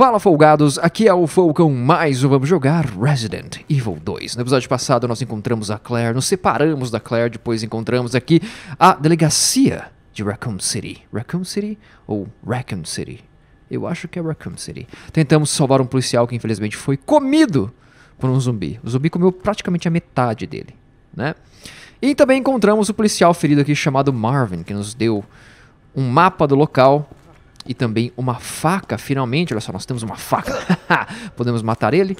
Fala folgados, aqui é o Falcão mais um Vamos Jogar Resident Evil 2. No episódio passado nós encontramos a Claire, nos separamos da Claire, depois encontramos aqui a delegacia de Raccoon City. Raccoon City ou Raccoon City? Eu acho que é Raccoon City. Tentamos salvar um policial que infelizmente foi comido por um zumbi. O zumbi comeu praticamente a metade dele, né? E também encontramos o policial ferido aqui chamado Marvin, que nos deu um mapa do local e também uma faca, finalmente. Olha só, nós temos uma faca. Podemos matar ele.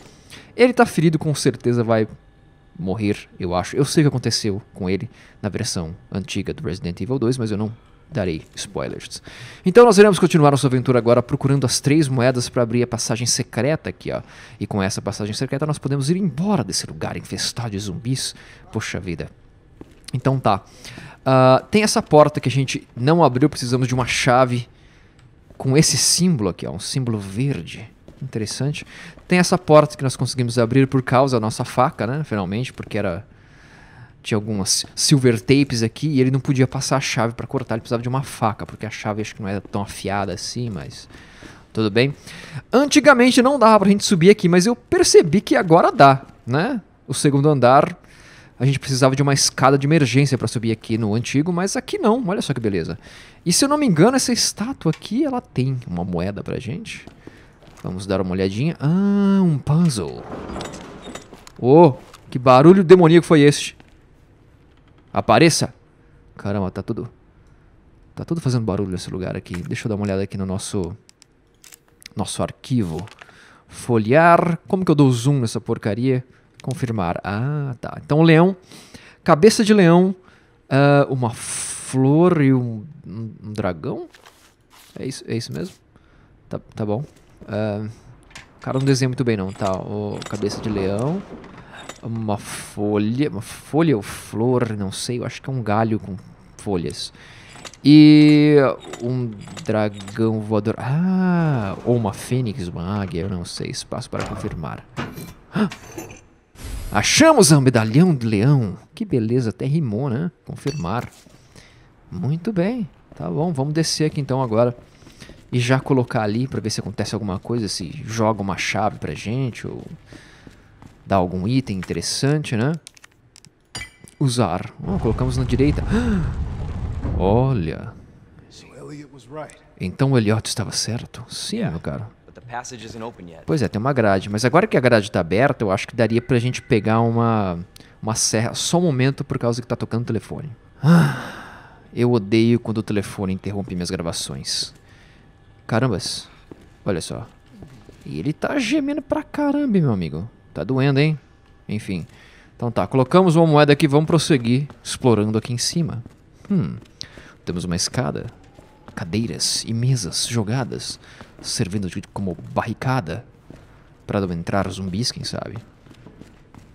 Ele tá ferido, com certeza vai morrer, eu acho. Eu sei o que aconteceu com ele na versão antiga do Resident Evil 2, mas eu não darei spoilers. Então nós iremos continuar nossa aventura agora procurando as três moedas para abrir a passagem secreta aqui, ó. E com essa passagem secreta nós podemos ir embora desse lugar infestado de zumbis. Poxa vida. Então tá. Uh, tem essa porta que a gente não abriu, precisamos de uma chave com esse símbolo aqui, ó, um símbolo verde. Interessante. Tem essa porta que nós conseguimos abrir por causa da nossa faca, né? Finalmente, porque era tinha algumas silver tapes aqui e ele não podia passar a chave para cortar, ele precisava de uma faca, porque a chave acho que não era tão afiada assim, mas tudo bem. Antigamente não dava pra gente subir aqui, mas eu percebi que agora dá, né? O segundo andar a gente precisava de uma escada de emergência para subir aqui no antigo, mas aqui não. Olha só que beleza. E se eu não me engano, essa estátua aqui, ela tem uma moeda pra gente. Vamos dar uma olhadinha. Ah, um puzzle. Oh, que barulho demoníaco foi este? Apareça! Caramba, tá tudo... Tá tudo fazendo barulho nesse lugar aqui. Deixa eu dar uma olhada aqui no nosso... Nosso arquivo. Folhear. Como que eu dou zoom nessa porcaria? Confirmar. Ah, tá. Então, leão. Cabeça de leão. Uh, uma flor e um, um, um, dragão? É isso, é isso mesmo? Tá, tá bom. Uh, cara, não desenha muito bem, não. Tá, o cabeça de leão. Uma folha. Uma folha ou flor, não sei. Eu acho que é um galho com folhas. E um dragão voador. Ah, ou uma fênix, uma águia, eu não sei. Espaço para confirmar. Ah! Achamos o medalhão de leão. Que beleza, até rimou, né? Confirmar. Muito bem. Tá bom, vamos descer aqui então agora. E já colocar ali para ver se acontece alguma coisa, se joga uma chave pra gente ou dá algum item interessante, né? Usar. Oh, colocamos na direita. Olha. Então o Elliot estava certo? Sim, meu cara Pois é, tem uma grade. Mas agora que a grade está aberta, eu acho que daria para a gente pegar uma, uma serra só um momento por causa que tá tocando o telefone. Ah, eu odeio quando o telefone interrompe minhas gravações. Carambas. Olha só. E ele tá gemendo pra caramba, meu amigo. Tá doendo, hein? Enfim. Então tá, colocamos uma moeda aqui, vamos prosseguir explorando aqui em cima. Hum. Temos uma escada cadeiras e mesas jogadas, servindo de, como barricada para entrar zumbis, quem sabe.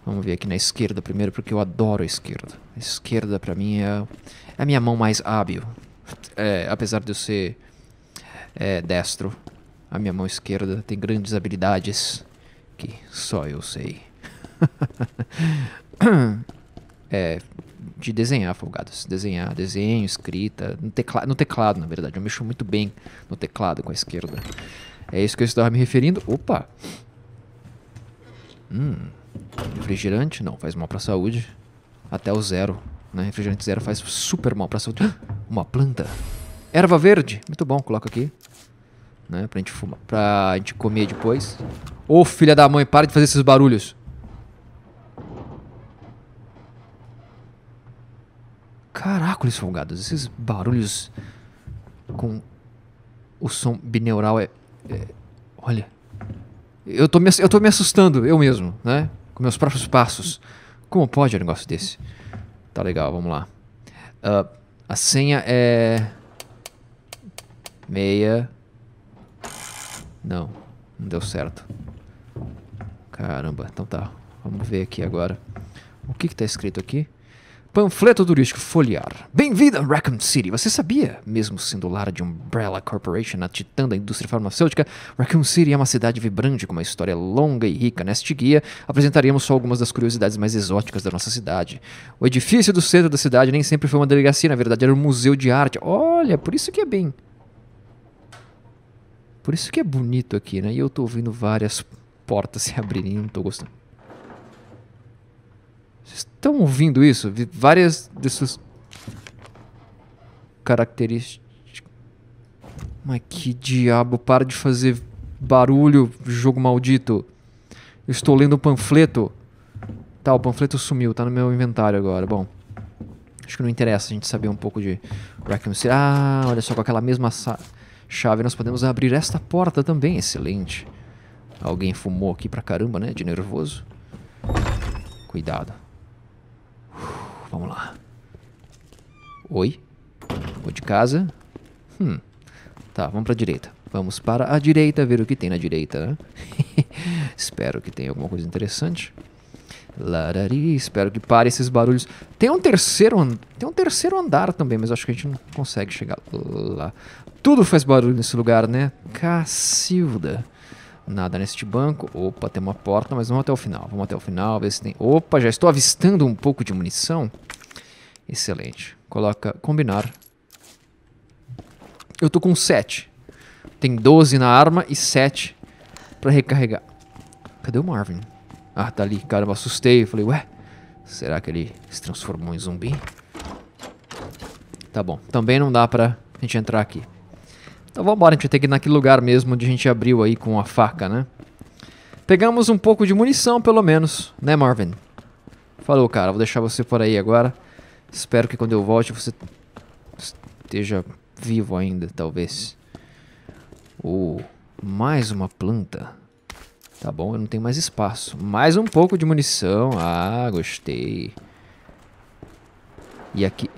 Vamos ver aqui na esquerda primeiro, porque eu adoro a esquerda. A esquerda, pra mim, é, é a minha mão mais hábil. É, apesar de eu ser é, destro, a minha mão esquerda tem grandes habilidades que só eu sei. É, de desenhar, folgados. Desenhar, desenho, escrita. No, tecla no teclado, na verdade. Eu mexo muito bem no teclado com a esquerda. É isso que eu estava me referindo. Opa! Hum. Refrigerante? Não, faz mal pra saúde. Até o zero. Né? Refrigerante zero faz super mal pra saúde. Uma planta. Erva verde. Muito bom, coloca aqui. Né? Pra gente fumar. Pra gente comer depois. Ô, oh, filha da mãe, para de fazer esses barulhos. Caracoles folgados, esses barulhos com o som bineural é, é. olha. Eu tô, me, eu tô me assustando, eu mesmo, né? Com meus próprios passos. Como pode um negócio desse? Tá legal, vamos lá. Uh, a senha é. Meia. Não, não deu certo. Caramba, então tá. Vamos ver aqui agora. O que que tá escrito aqui? Panfleto turístico foliar. Bem-vindo a Rackham City. Você sabia, mesmo sendo lar de Umbrella Corporation, a titã da indústria farmacêutica, Rackham City é uma cidade vibrante com uma história longa e rica. Neste guia, apresentaremos só algumas das curiosidades mais exóticas da nossa cidade. O edifício do centro da cidade nem sempre foi uma delegacia, na verdade era um museu de arte. Olha, por isso que é bem... Por isso que é bonito aqui, né? E eu tô ouvindo várias portas se abrirem, não tô gostando estão ouvindo isso? Várias dessas características. Mas que diabo, para de fazer barulho, jogo maldito. Eu estou lendo o panfleto. Tá, o panfleto sumiu, tá no meu inventário agora. Bom, acho que não interessa a gente saber um pouco de Raccoon City. Ah, olha só, com aquela mesma chave nós podemos abrir esta porta também, excelente. Alguém fumou aqui pra caramba, né, de nervoso. Cuidado. Vamos lá. Oi? Vou de casa. Hum. Tá, vamos pra direita. Vamos para a direita ver o que tem na direita, né? Espero que tenha alguma coisa interessante. Larari, espero que pare esses barulhos. Tem um terceiro, tem um terceiro andar também, mas acho que a gente não consegue chegar lá. Tudo faz barulho nesse lugar, né? Cacilda. Nada neste banco. Opa, tem uma porta, mas vamos até o final. Vamos até o final, ver se tem... Opa, já estou avistando um pouco de munição. Excelente. Coloca combinar. Eu tô com 7. Tem 12 na arma e 7 pra recarregar. Cadê o Marvin? Ah, tá ali. cara eu assustei. Falei, ué, será que ele se transformou em zumbi? Tá bom. Também não dá pra gente entrar aqui. Então vamos embora, a gente vai ter que ir naquele lugar mesmo onde a gente abriu aí com a faca, né? Pegamos um pouco de munição, pelo menos, né, Marvin? Falou, cara, vou deixar você por aí agora. Espero que quando eu volte você esteja vivo ainda, talvez. Ou mais uma planta. Tá bom, eu não tenho mais espaço. Mais um pouco de munição. Ah, gostei. E aqui...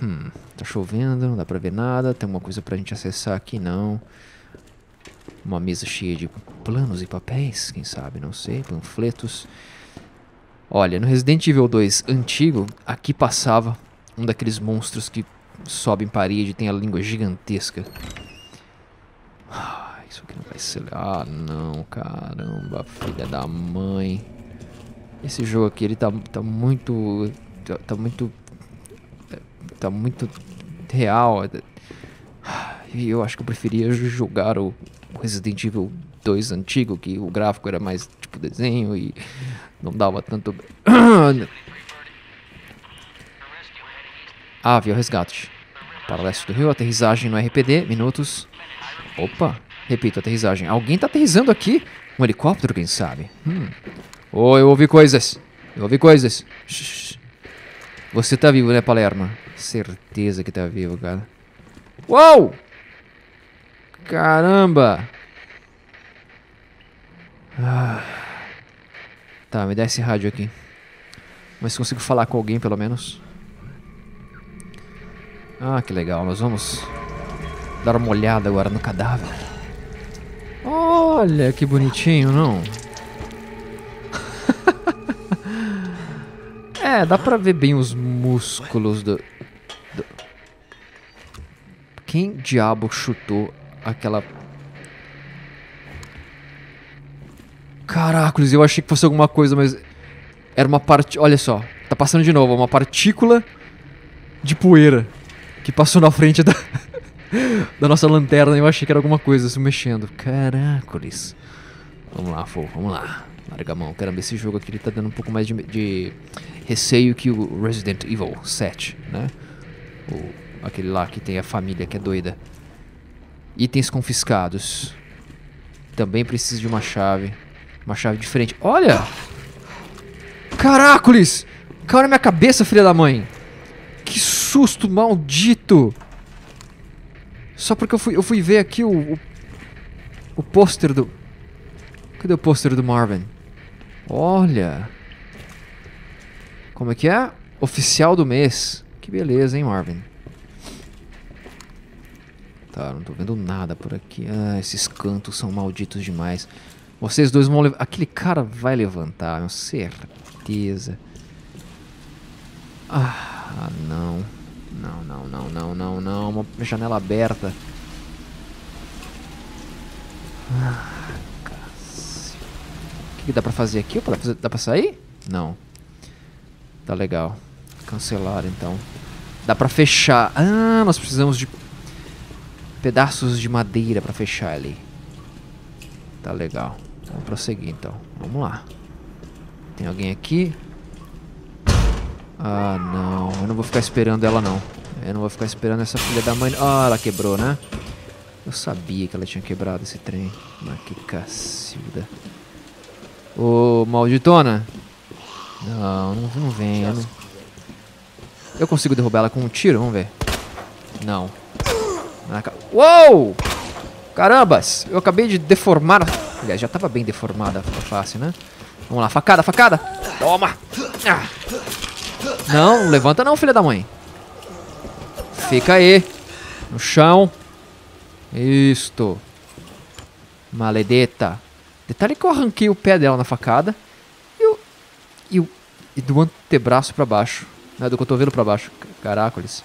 Hum, Tá chovendo, não dá pra ver nada. Tem alguma coisa pra gente acessar aqui? Não. Uma mesa cheia de planos e papéis, quem sabe, não sei, panfletos. Olha, no Resident Evil 2 antigo, aqui passava um daqueles monstros que sobem parede e tem a língua gigantesca. Ah, isso aqui não vai ser... Ah, não, caramba, filha da mãe. Esse jogo aqui, ele tá, tá muito... Tá, tá muito... É, tá muito real. Eu acho que eu preferia jogar o Resident Evil 2 antigo, que o gráfico era mais tipo desenho e não dava tanto. Ave ah, o resgate. Para leste do rio, aterrissagem no RPD, minutos. Opa, repito, aterrissagem. Alguém tá aterrissando aqui? Um helicóptero, quem sabe? Hum. Oh, eu ouvi coisas. Eu ouvi coisas. Shhh. Você tá vivo, né, Palermo? Certeza que tá vivo, cara. Uou! Caramba! Ah. Tá, me dá esse rádio aqui. Mas consigo falar com alguém, pelo menos. Ah, que legal. Nós vamos dar uma olhada agora no cadáver. Olha, que bonitinho, não? é, dá pra ver bem os músculos do... Quem diabo chutou aquela. Caracoles, eu achei que fosse alguma coisa, mas. Era uma parte. Olha só, tá passando de novo, uma partícula de poeira que passou na frente da. da nossa lanterna, eu achei que era alguma coisa se mexendo. Caracoles. Vamos lá, Fo, vamos lá. Larga a mão. Caramba, esse jogo aqui ele tá dando um pouco mais de, de receio que o Resident Evil 7, né? O Aquele lá que tem a família que é doida. Itens confiscados. Também preciso de uma chave. Uma chave diferente. Olha! Caracoles! Caiu na minha cabeça, filha da mãe! Que susto maldito! Só porque eu fui, eu fui ver aqui o... O, o pôster do... Cadê o pôster do Marvin? Olha! Como é que é? Oficial do mês. Que beleza, hein, Marvin? Tá, não tô vendo nada por aqui. Ah, esses cantos são malditos demais. Vocês dois vão levantar. Aquele cara vai levantar, com certeza. Ah, não. Não, não, não, não, não, não. Uma janela aberta. Ah, O que, dá pra fazer aqui? Opa, dá, pra dá pra sair? Não. Tá legal. Cancelar, então. Dá pra fechar. Ah, nós precisamos de pedaços de madeira para fechar ali. Tá legal. Vamos prosseguir então. Vamos lá. Tem alguém aqui? Ah, não. Eu não vou ficar esperando ela, não. Eu não vou ficar esperando essa filha da mãe... Ah, ela quebrou, né? Eu sabia que ela tinha quebrado esse trem. Mas que cacilda. Ô, malditona. Não, não, não vem. Eu, não... eu consigo derrubar ela com um tiro? Vamos ver. Não. Ah, ca... Uou! Carambas! Eu acabei de deformar... Aliás, já estava bem deformada a face, né? Vamos lá, facada, facada! Toma! Ah. Não, levanta não, filha da mãe. Fica aí. No chão. Isto. Maledeta. Detalhe que eu arranquei o pé dela na facada. E o... E, o, e do antebraço pra baixo. Né, do cotovelo pra baixo. Caracoles.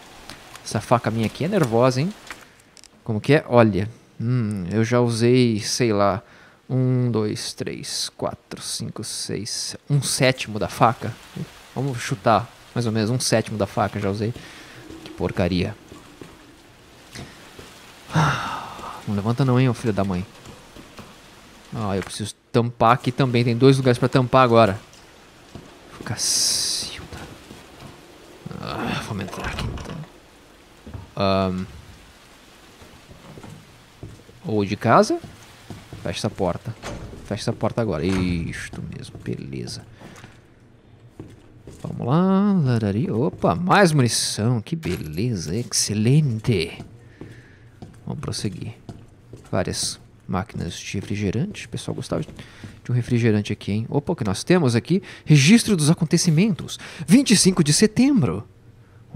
Essa faca minha aqui é nervosa, hein? Como que é? Olha. Hum, eu já usei, sei lá, um, dois, três, quatro, cinco, seis, um sétimo da faca. Vamos chutar, mais ou menos, um sétimo da faca já usei. Que porcaria. Não levanta não, hein, filho da mãe. Ah, eu preciso tampar aqui também. Tem dois lugares pra tampar agora. Cacilda. Ah, vamos entrar aqui então. Um, ou de casa. Fecha essa porta. Fecha essa porta agora. Isto mesmo, beleza. Vamos lá. Larari. Opa, mais munição. Que beleza, excelente. Vamos prosseguir. Várias máquinas de refrigerante. O pessoal gostava de um refrigerante aqui, hein? Opa, o que nós temos aqui? Registro dos acontecimentos. 25 de setembro.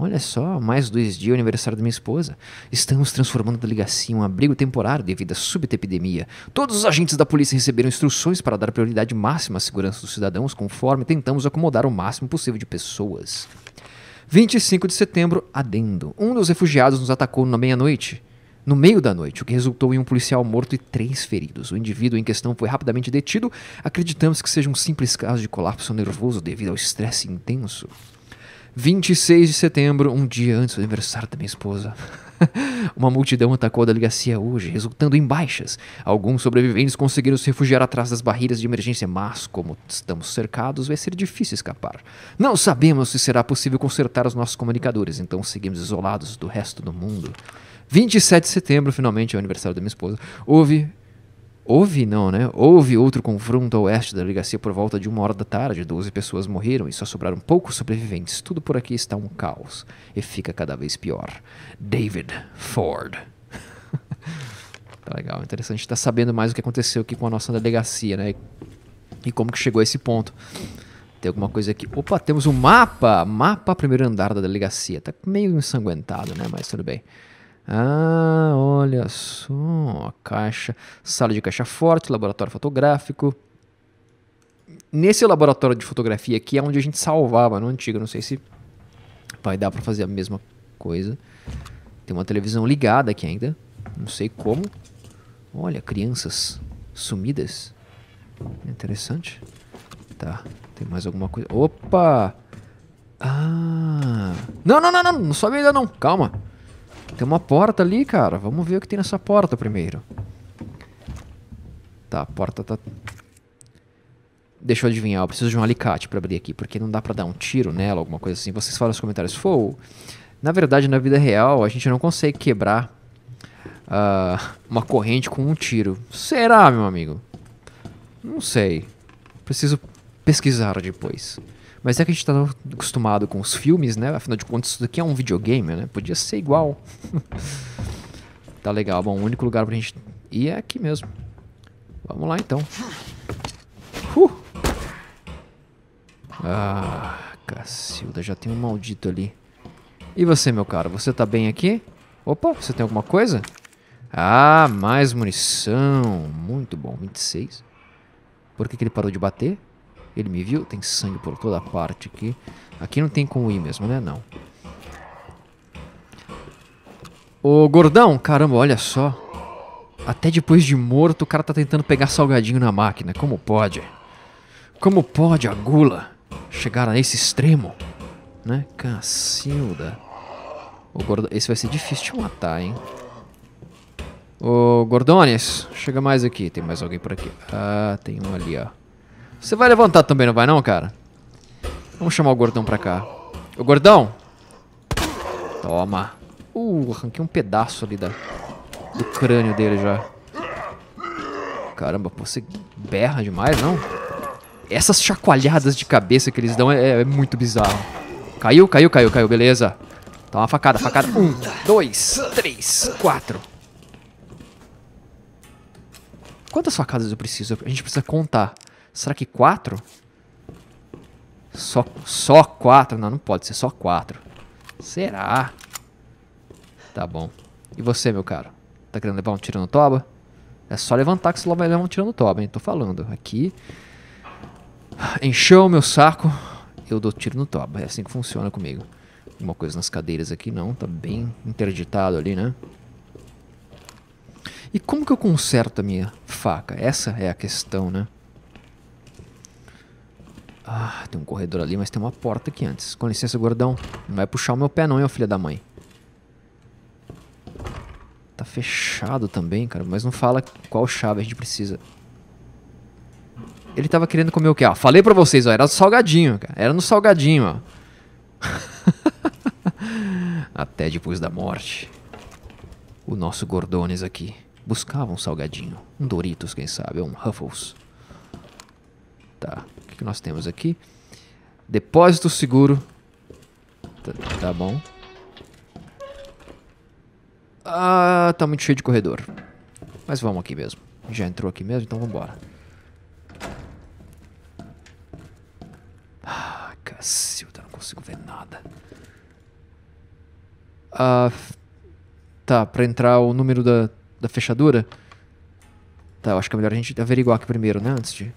Olha só, mais dois dias é aniversário da minha esposa. Estamos transformando a delegacia em um abrigo temporário devido à súbita epidemia. Todos os agentes da polícia receberam instruções para dar prioridade máxima à segurança dos cidadãos, conforme tentamos acomodar o máximo possível de pessoas. 25 de setembro, adendo. Um dos refugiados nos atacou na meia-noite. No meio da noite, o que resultou em um policial morto e três feridos. O indivíduo em questão foi rapidamente detido. Acreditamos que seja um simples caso de colapso nervoso devido ao estresse intenso. 26 de setembro, um dia antes do aniversário da minha esposa. Uma multidão atacou a delegacia hoje, resultando em baixas. Alguns sobreviventes conseguiram se refugiar atrás das barreiras de emergência, mas, como estamos cercados, vai ser difícil escapar. Não sabemos se será possível consertar os nossos comunicadores, então seguimos isolados do resto do mundo. 27 de setembro, finalmente, é o aniversário da minha esposa. Houve Houve, não, né? Houve outro confronto ao oeste da delegacia por volta de uma hora da tarde. Doze pessoas morreram e só sobraram poucos sobreviventes. Tudo por aqui está um caos e fica cada vez pior. David Ford. tá legal, interessante estar tá sabendo mais o que aconteceu aqui com a nossa delegacia, né? E como que chegou a esse ponto. Tem alguma coisa aqui. Opa, temos um mapa! Mapa primeiro andar da delegacia. Tá meio ensanguentado, né? Mas tudo bem. Ah, olha só, caixa, sala de caixa forte, laboratório fotográfico. Nesse laboratório de fotografia aqui é onde a gente salvava no antigo, não sei se vai dar para fazer a mesma coisa. Tem uma televisão ligada aqui ainda, não sei como. Olha, crianças sumidas. Interessante. Tá, tem mais alguma coisa. Opa! Ah! Não, não, não, não, não sobe ainda não. Calma. Tem uma porta ali, cara. Vamos ver o que tem nessa porta primeiro. Tá, a porta tá... Deixa eu adivinhar, eu preciso de um alicate para abrir aqui, porque não dá para dar um tiro nela, alguma coisa assim. Vocês falam nos comentários, Fou, na verdade, na vida real, a gente não consegue quebrar uh, uma corrente com um tiro. Será, meu amigo? Não sei. Preciso pesquisar depois. Mas é que a gente tá acostumado com os filmes, né? Afinal de contas, isso daqui é um videogame, né? Podia ser igual. tá legal. Bom, o único lugar pra gente ir é aqui mesmo. Vamos lá, então. Uh! Ah, cacilda. Já tem um maldito ali. E você, meu caro? Você tá bem aqui? Opa, você tem alguma coisa? Ah, mais munição. Muito bom. 26. Por que, que ele parou de bater? Ele me viu? Tem sangue por toda parte aqui. Aqui não tem como ir mesmo, né? Não. Ô, gordão! Caramba, olha só. Até depois de morto, o cara tá tentando pegar salgadinho na máquina. Como pode? Como pode a gula chegar a esse extremo? Né? Cacilda. O gordão... Esse vai ser difícil de matar, hein? Ô, gordones, chega mais aqui. Tem mais alguém por aqui. Ah, tem um ali, ó. Você vai levantar também, não vai não, cara? Vamos chamar o gordão pra cá. Ô, gordão! Toma. Uh, arranquei um pedaço ali da, do crânio dele já. Caramba, você berra demais, não? Essas chacoalhadas de cabeça que eles dão é, é muito bizarro. Caiu, caiu, caiu, caiu, beleza. Tá uma facada, facada. Um, dois, três, quatro. Quantas facadas eu preciso? A gente precisa contar. Será que quatro? Só, só quatro? Não, não pode ser só quatro. Será? Tá bom. E você, meu caro? Tá querendo levar um tiro no toba? É só levantar que você vai levar um tiro no toba, hein? Tô falando. Aqui. Encheu o meu saco. Eu dou tiro no toba. É assim que funciona comigo. Alguma coisa nas cadeiras aqui não. Tá bem interditado ali, né? E como que eu conserto a minha faca? Essa é a questão, né? Ah, tem um corredor ali, mas tem uma porta aqui antes. Com licença, gordão. Não vai puxar o meu pé não, hein, filha da mãe. Tá fechado também, cara. Mas não fala qual chave a gente precisa. Ele tava querendo comer o quê? Ó, ah, falei pra vocês, ó. Era no salgadinho, cara. Era no salgadinho, ó. Até depois da morte. O nosso Gordones aqui buscava um salgadinho. Um Doritos, quem sabe, ou um Ruffles. Tá que nós temos aqui. Depósito seguro. Tá, tá bom. Ah, tá muito cheio de corredor. Mas vamos aqui mesmo. Já entrou aqui mesmo, então vambora. Ah, cacilda, não consigo ver nada. Ah, tá, pra entrar o número da, da fechadura... Tá, eu acho que é melhor a gente averiguar aqui primeiro, né? Antes de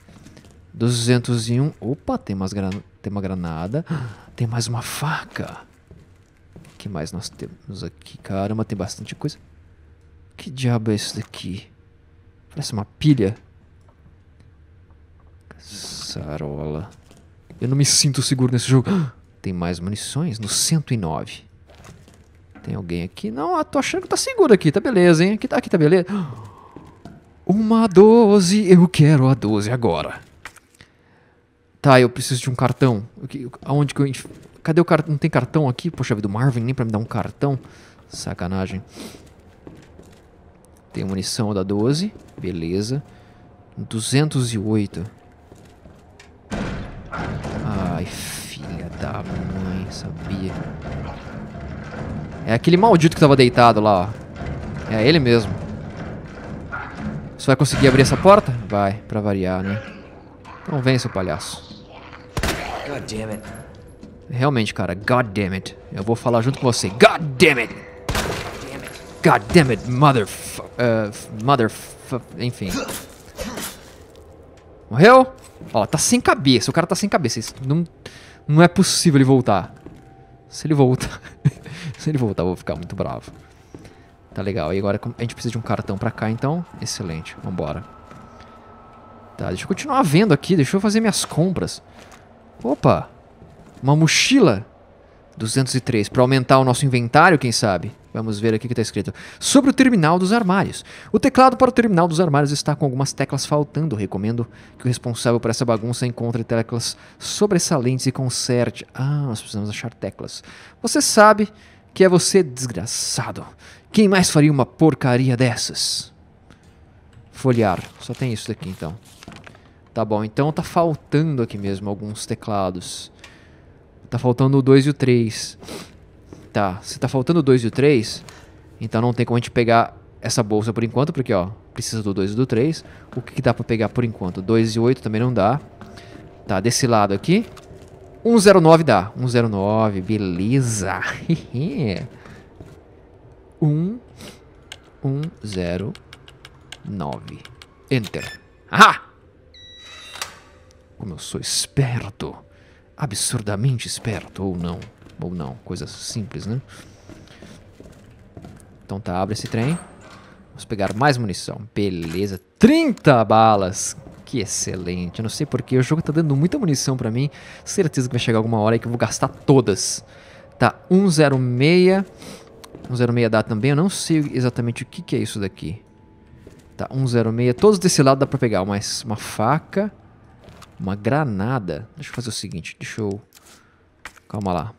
201. Opa, tem, umas gran... tem uma granada. Tem mais uma faca. O que mais nós temos aqui? Caramba, tem bastante coisa. Que diabo é isso daqui? Parece uma pilha. Sarola. Eu não me sinto seguro nesse jogo. Tem mais munições no 109. Tem alguém aqui? Não, ah, tô achando que tá seguro aqui. Tá beleza, hein? Aqui tá, aqui tá beleza. Uma 12. Eu quero a 12 agora. Tá, eu preciso de um cartão. Aonde que eu. Cadê o cartão? Não tem cartão aqui? Poxa vida, o Marvin nem pra me dar um cartão. Sacanagem. Tem munição da 12. Beleza. 208. Ai, filha da mãe, sabia. É aquele maldito que tava deitado lá, ó. É ele mesmo. Você vai conseguir abrir essa porta? Vai, pra variar, né? Então vença o palhaço. God damn it. Realmente, cara, God damn it. Eu vou falar junto com você. God damn it! God damn it, mother... Uh, mother... Enfim. Morreu? Ó, tá sem cabeça. O cara tá sem cabeça. Isso não, não é possível ele voltar. Se ele voltar... se ele voltar, eu vou ficar muito bravo. Tá legal. E agora a gente precisa de um cartão pra cá, então. Excelente. Vambora. Tá, deixa eu continuar vendo aqui, deixa eu fazer minhas compras. Opa, uma mochila 203, para aumentar o nosso inventário, quem sabe? Vamos ver aqui o que está escrito. Sobre o terminal dos armários. O teclado para o terminal dos armários está com algumas teclas faltando. Recomendo que o responsável por essa bagunça encontre teclas sobressalentes e conserte. Ah, nós precisamos achar teclas. Você sabe que é você, desgraçado. Quem mais faria uma porcaria dessas? Folhear. Só tem isso daqui, então. Tá bom, então tá faltando aqui mesmo alguns teclados. Tá faltando o 2 e o 3. Tá, se tá faltando o 2 e o 3, então não tem como a gente pegar essa bolsa por enquanto, porque ó, precisa do 2 e do 3. O que, que dá pra pegar por enquanto? 2 e 8 também não dá. Tá, desse lado aqui. 109 dá. 109, beleza. 1, 1, 0, Enter. Ahá! como eu sou esperto, absurdamente esperto, ou não, ou não, coisa simples, né? Então tá, abre esse trem. Vamos pegar mais munição. Beleza, 30 balas. Que excelente. Eu não sei porque o jogo tá dando muita munição pra mim. Certeza que vai chegar alguma hora aí que eu vou gastar todas. Tá, 106. 106 dá também. Eu não sei exatamente o que, que é isso daqui. Tá, 106. Todos desse lado dá pra pegar. Mas uma faca. Uma granada. Deixa eu fazer o seguinte, deixa eu... Calma lá.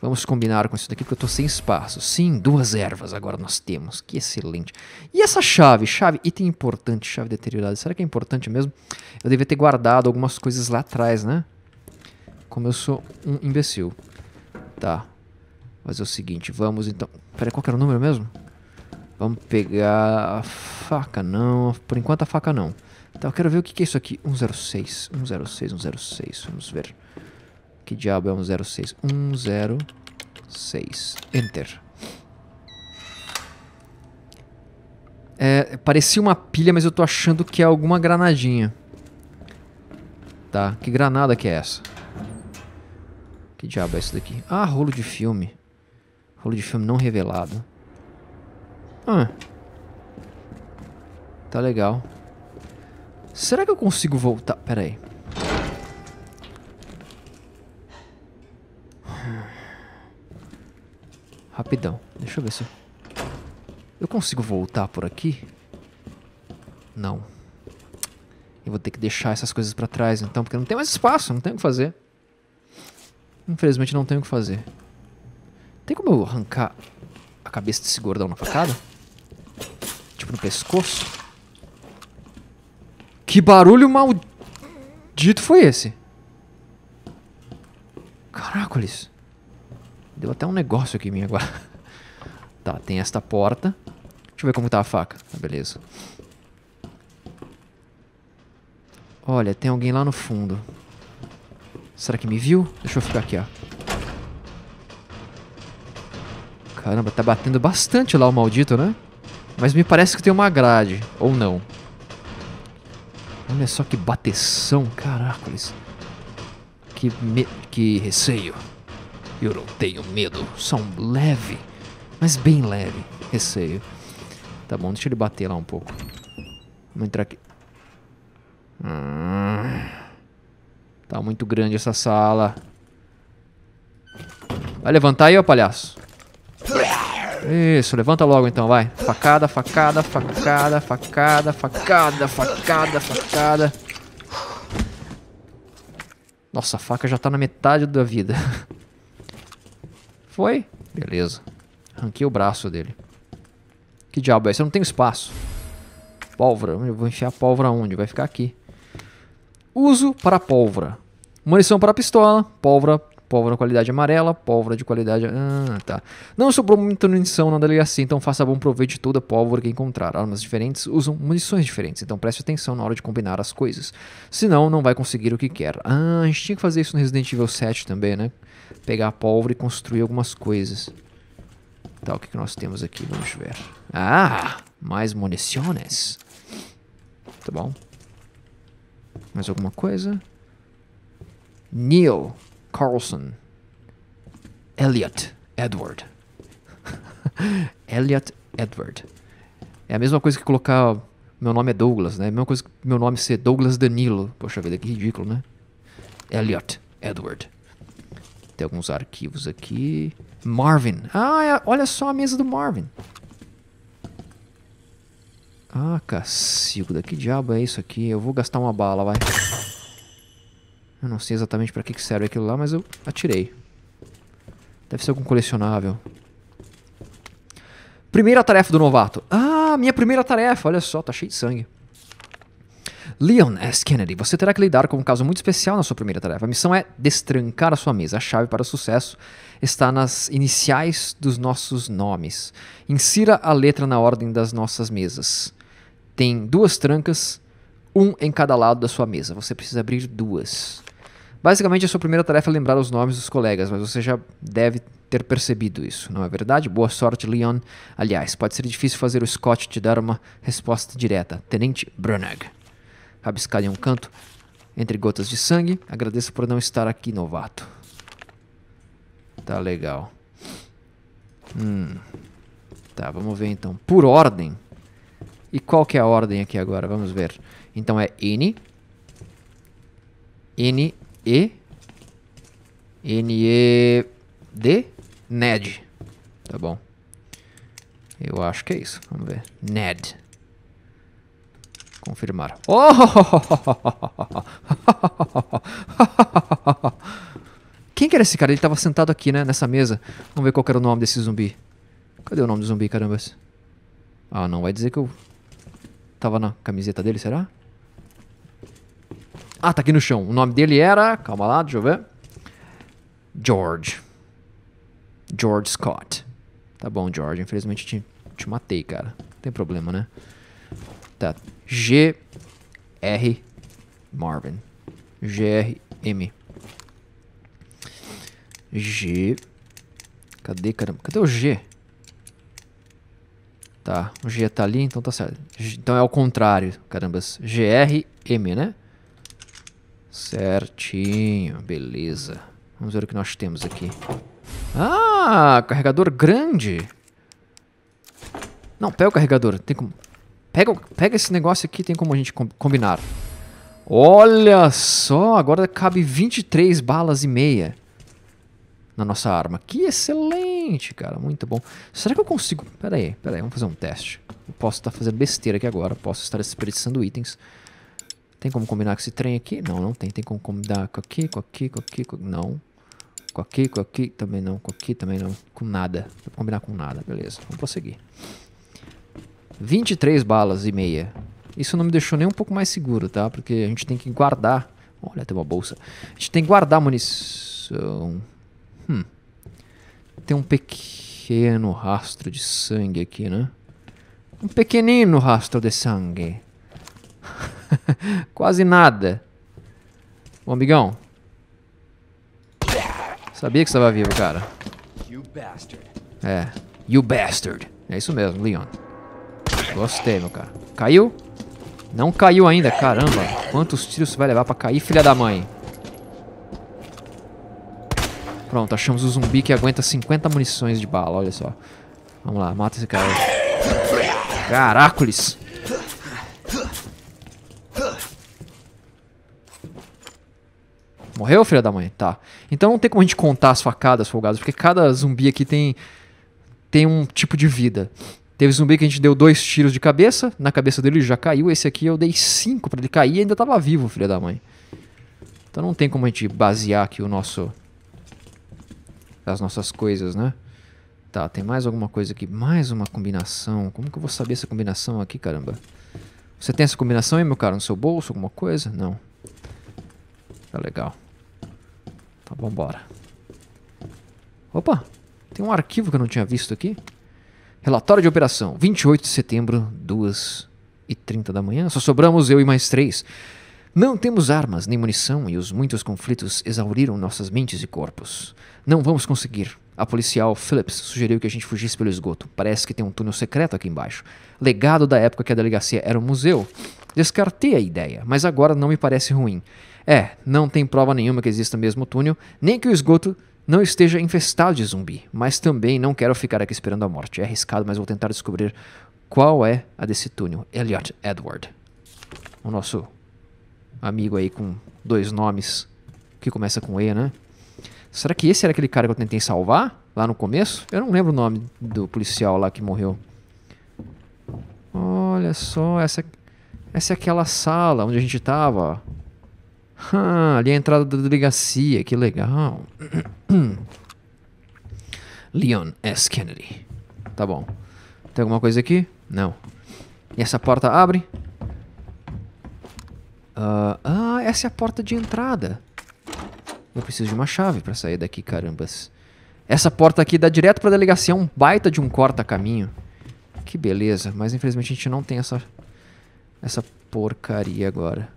Vamos combinar com isso daqui porque eu estou sem espaço. Sim, duas ervas agora nós temos. Que excelente. E essa chave? Chave, item importante, chave deteriorada. Será que é importante mesmo? Eu devia ter guardado algumas coisas lá atrás, né? Como eu sou um imbecil. Tá. Fazer o seguinte, vamos então... Peraí, qual era o número mesmo? Vamos pegar a faca, não. Por enquanto a faca não. Então, eu quero ver o que, é isso aqui. 106, 106, 106. Vamos ver. Que diabo é 106? 106. Enter. É, parecia uma pilha, mas eu tô achando que é alguma granadinha. Tá, que granada que é essa? Que diabo é isso daqui? Ah, rolo de filme. Rolo de filme não revelado. Ah. Tá legal. Será que eu consigo voltar? Pera aí. Rapidão. Deixa eu ver se... Eu consigo voltar por aqui? Não. Eu vou ter que deixar essas coisas pra trás então, porque não tem mais espaço, não tem o que fazer. Infelizmente não tenho o que fazer. Tem como eu arrancar a cabeça desse gordão na facada? Tipo no pescoço? Que barulho maldito foi esse? Caracoles. Deu até um negócio aqui em mim agora. Tá, tem esta porta. Deixa eu ver como tá a faca. Ah, beleza. Olha, tem alguém lá no fundo. Será que me viu? Deixa eu ficar aqui, ó. Caramba, tá batendo bastante lá o maldito, né? Mas me parece que tem uma grade. Ou não. Olha só que bateção, caracoles. Que, me... que receio. Eu não tenho medo, só um leve, mas bem leve, receio. Tá bom, deixa ele bater lá um pouco. Vamos entrar aqui. Hum, tá muito grande essa sala. Vai levantar aí, ó, palhaço. Isso, levanta logo então, vai. Facada, facada, facada, facada, facada, facada, facada. Nossa, a faca já tá na metade da vida. Foi? Beleza. Arranquei o braço dele. Que diabo é isso? Eu não tenho espaço. Pólvora. Eu vou enfiar pólvora onde? Vai ficar aqui. Uso para pólvora. Munição para pistola. Pólvora Pólvora qualidade amarela, pólvora de qualidade. Ah, tá. Não sobrou muita munição na delegacia, então faça bom proveito de toda a pólvora que encontrar. Armas diferentes usam munições diferentes, então preste atenção na hora de combinar as coisas. Senão, não vai conseguir o que quer. Ah, a gente tinha que fazer isso no Resident Evil 7 também, né? Pegar a pólvora e construir algumas coisas. Tá, o que, que nós temos aqui? Vamos ver. Ah! Mais municiones. Tá bom. Mais alguma coisa? Neil. Carlson. Elliot Edward. Elliot Edward. É a mesma coisa que colocar meu nome é Douglas, né? É a mesma coisa que meu nome ser Douglas Danilo. Poxa vida, que ridículo, né? Elliot Edward. Tem alguns arquivos aqui. Marvin. Ah, é, olha só a mesa do Marvin. Ah, cacilda. Que diabo é isso aqui? Eu vou gastar uma bala, vai. Eu não sei exatamente pra que, serve aquilo lá, mas eu atirei. Deve ser algum colecionável. Primeira tarefa do novato. Ah, minha primeira tarefa. Olha só, tá cheio de sangue. Leon S. Kennedy, você terá que lidar com um caso muito especial na sua primeira tarefa. A missão é destrancar a sua mesa. A chave para o sucesso está nas iniciais dos nossos nomes. Insira a letra na ordem das nossas mesas. Tem duas trancas, um em cada lado da sua mesa. Você precisa abrir duas. Basicamente, a sua primeira tarefa é lembrar os nomes dos colegas, mas você já deve ter percebido isso, não é verdade? Boa sorte, Leon. Aliás, pode ser difícil fazer o Scott te dar uma resposta direta. Tenente Brunag. Rabiscado em um canto, entre gotas de sangue, agradeço por não estar aqui, novato. Tá legal. Hum. Tá, vamos ver então. Por ordem. E qual que é a ordem aqui agora? Vamos ver. Então é N. N e N-E-D NED. Tá bom. Eu acho que é isso. Vamos ver. NED. Confirmar. Oh! Quem que era esse cara? Ele tava sentado aqui, né? Nessa mesa. Vamos ver qual era o nome desse zumbi. Cadê o nome do zumbi, caramba? Ah, não. Vai dizer que eu... Tava na camiseta dele, será? Ah, tá aqui no chão. O nome dele era. Calma lá, deixa eu ver. George. George Scott. Tá bom, George. Infelizmente te, te matei, cara. Não tem problema, né? Tá. G. R. Marvin. G. R. M. G. Cadê, caramba? Cadê o G? Tá, o G tá ali, então tá certo. G, então é o contrário, carambas. G R M, né? Certinho, beleza. Vamos ver o que nós temos aqui. Ah, carregador grande. Não, pega o carregador. Tem como... Pega, pega esse negócio aqui, tem como a gente combinar. Olha só, agora cabe 23 balas e meia na nossa arma. Que excelente, cara. Muito bom. Será que eu consigo... Pera aí, pera aí. Vamos fazer um teste. Eu posso estar tá fazendo besteira aqui agora. Posso estar desperdiçando itens. Tem como combinar com esse trem aqui? Não, não tem. Tem como combinar com aqui, com aqui, com aqui, com... Não. Com aqui, com aqui, também não. Com aqui, também não. Com nada. Não combinar com nada. Beleza, vamos prosseguir. 23 balas e meia. Isso não me deixou nem um pouco mais seguro, tá? Porque a gente tem que guardar... Olha, tem uma bolsa. A gente tem que guardar munição. Hum. Tem um pequeno rastro de sangue aqui, né? Um pequenino rastro de sangue. Quase nada. Bom, amigão. Sabia que você estava vivo, cara. É. You bastard. É isso mesmo, Leon. Gostei, meu cara. Caiu? Não caiu ainda, caramba. Quantos tiros você vai levar pra cair, filha da mãe? Pronto, achamos o zumbi que aguenta 50 munições de bala, olha só. Vamos lá, mata esse cara. Caracoles! Morreu, filha da mãe? Tá. Então não tem como a gente contar as facadas, folgadas, porque cada zumbi aqui tem, tem um tipo de vida. Teve zumbi que a gente deu dois tiros de cabeça, na cabeça dele já caiu, esse aqui eu dei cinco para ele cair e ainda tava vivo, filha da mãe. Então não tem como a gente basear aqui o nosso... as nossas coisas, né? Tá, tem mais alguma coisa aqui, mais uma combinação. Como que eu vou saber essa combinação aqui, caramba? Você tem essa combinação aí, meu cara, no seu bolso, alguma coisa? Não. Tá legal. Tá, vambora. Opa, tem um arquivo que eu não tinha visto aqui. Relatório de operação, 28 de setembro, 2 e 30 da manhã. Só sobramos eu e mais três. Não temos armas nem munição e os muitos conflitos exauriram nossas mentes e corpos. Não vamos conseguir. A policial Phillips sugeriu que a gente fugisse pelo esgoto. Parece que tem um túnel secreto aqui embaixo. Legado da época que a delegacia era um museu. Descartei a ideia, mas agora não me parece ruim. É, não tem prova nenhuma que exista o mesmo túnel, nem que o esgoto não esteja infestado de zumbi, mas também não quero ficar aqui esperando a morte. É arriscado, mas vou tentar descobrir qual é a desse túnel. Elliot Edward. O nosso amigo aí com dois nomes que começa com E, né? Será que esse era aquele cara que eu tentei salvar lá no começo? Eu não lembro o nome do policial lá que morreu. Olha só, essa, essa é aquela sala onde a gente tava, ó. Ah, ali é a entrada da delegacia, que legal. Leon S. Kennedy. Tá bom. Tem alguma coisa aqui? Não. E essa porta abre? Uh, ah, essa é a porta de entrada. Eu preciso de uma chave pra sair daqui, carambas. Essa porta aqui dá direto pra delegacia, é um baita de um corta-caminho. Que beleza, mas infelizmente a gente não tem essa, essa porcaria agora.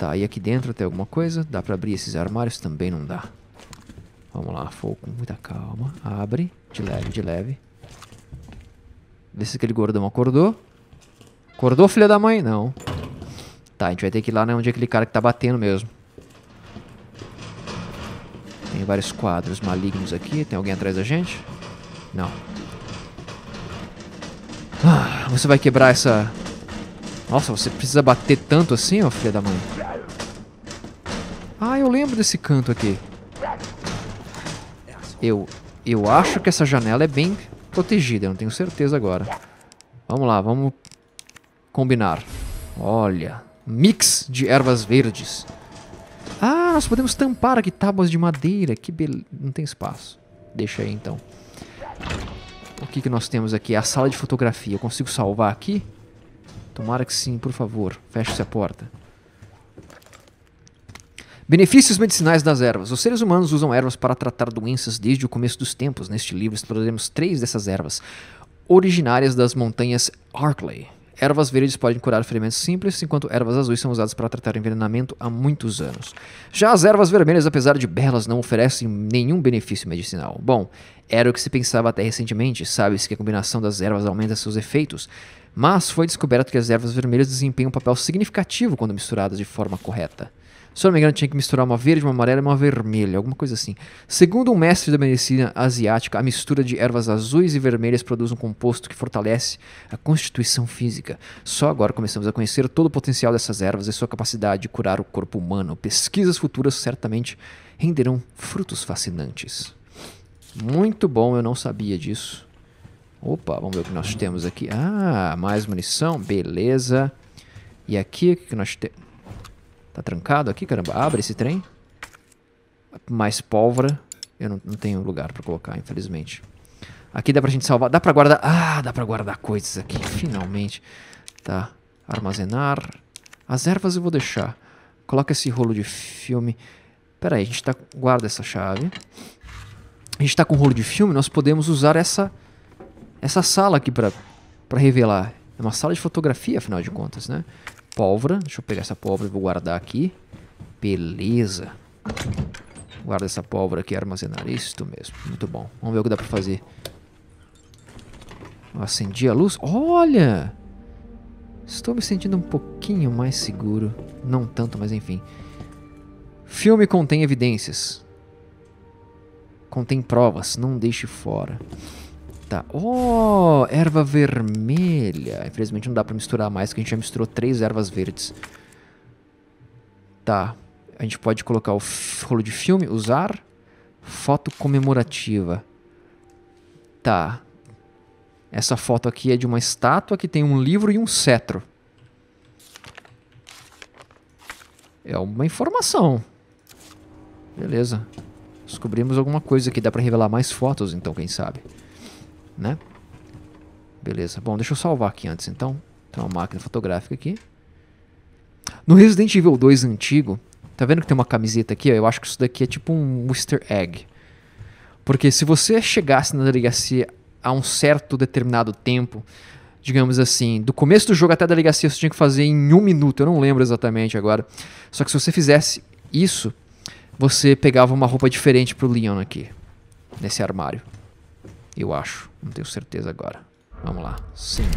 Tá, e aqui dentro tem alguma coisa? Dá pra abrir esses armários? Também não dá. Vamos lá, fogo com muita calma. Abre, de leve, de leve. Vê se aquele gordão acordou. Acordou, filha da mãe? Não. Tá, a gente vai ter que ir lá né, onde é aquele cara que tá batendo mesmo. Tem vários quadros malignos aqui. Tem alguém atrás da gente? Não. Ah, você vai quebrar essa nossa, você precisa bater tanto assim, ó filha da mãe? Ah, eu lembro desse canto aqui. Eu, eu acho que essa janela é bem protegida, eu não tenho certeza agora. Vamos lá, vamos combinar. Olha, mix de ervas verdes. Ah, nós podemos tampar aqui tábuas de madeira, que beleza. Não tem espaço. Deixa aí então. O que, que nós temos aqui? A sala de fotografia. Eu consigo salvar aqui? Tomara que sim, por favor. Feche-se a porta. Benefícios medicinais das ervas. Os seres humanos usam ervas para tratar doenças desde o começo dos tempos. Neste livro exploraremos três dessas ervas, originárias das montanhas Arklay. Ervas verdes podem curar ferimentos simples, enquanto ervas azuis são usadas para tratar envenenamento há muitos anos. Já as ervas vermelhas, apesar de belas, não oferecem nenhum benefício medicinal. Bom, era o que se pensava até recentemente. Sabe-se que a combinação das ervas aumenta seus efeitos mas foi descoberto que as ervas vermelhas desempenham um papel significativo quando misturadas de forma correta. Se não me engano, tinha que misturar uma verde, uma amarela e uma vermelha, alguma coisa assim. Segundo um mestre da medicina asiática, a mistura de ervas azuis e vermelhas produz um composto que fortalece a constituição física. Só agora começamos a conhecer todo o potencial dessas ervas e sua capacidade de curar o corpo humano. Pesquisas futuras certamente renderão frutos fascinantes. Muito bom, eu não sabia disso. Opa, vamos ver o que nós temos aqui. Ah, mais munição, beleza. E aqui, o que nós temos? Tá trancado aqui, caramba. Abre esse trem. Mais pólvora. Eu não, não tenho lugar pra colocar, infelizmente. Aqui dá pra gente salvar. Dá pra guardar... Ah, dá pra guardar coisas aqui, finalmente. Tá. Armazenar. As ervas eu vou deixar. Coloca esse rolo de filme. Pera aí, a gente tá... Guarda essa chave. A gente tá com rolo de filme, nós podemos usar essa essa sala aqui para revelar é uma sala de fotografia, afinal de contas, né? Pólvora. Deixa eu pegar essa pólvora e vou guardar aqui. Beleza. Guarda essa pólvora aqui, armazenar. Isto mesmo. Muito bom. Vamos ver o que dá pra fazer. acendi a luz. Olha! Estou me sentindo um pouquinho mais seguro. Não tanto, mas enfim. Filme contém evidências. Contém provas. Não deixe fora tá. Oh, erva vermelha. Infelizmente não dá pra misturar mais, porque a gente já misturou três ervas verdes. Tá. A gente pode colocar o rolo de filme, usar. Foto comemorativa. Tá. Essa foto aqui é de uma estátua que tem um livro e um cetro. É uma informação. Beleza. Descobrimos alguma coisa que dá pra revelar mais fotos, então, quem sabe né? Beleza. Bom, deixa eu salvar aqui antes, então. Tem uma máquina fotográfica aqui. No Resident Evil 2 antigo, tá vendo que tem uma camiseta aqui? Eu acho que isso daqui é tipo um Easter Egg. Porque se você chegasse na delegacia a um certo determinado tempo, digamos assim, do começo do jogo até a delegacia você tinha que fazer em um minuto, eu não lembro exatamente agora. Só que se você fizesse isso, você pegava uma roupa diferente pro Leon aqui, nesse armário. Eu acho. Não tenho certeza agora. Vamos lá. Sim.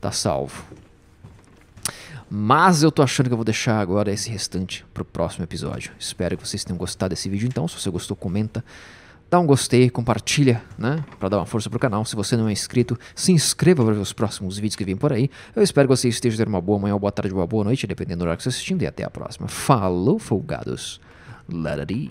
Tá salvo. Mas eu tô achando que eu vou deixar agora esse restante pro próximo episódio. Espero que vocês tenham gostado desse vídeo. Então, se você gostou, comenta dá um gostei, compartilha, né? Para dar uma força pro canal. Se você não é inscrito, se inscreva para ver os próximos vídeos que vêm por aí. Eu espero que você esteja tendo uma boa manhã, uma boa tarde, uma boa noite, dependendo do horário que você está assistindo. E até a próxima. Falou, folgados. Larari.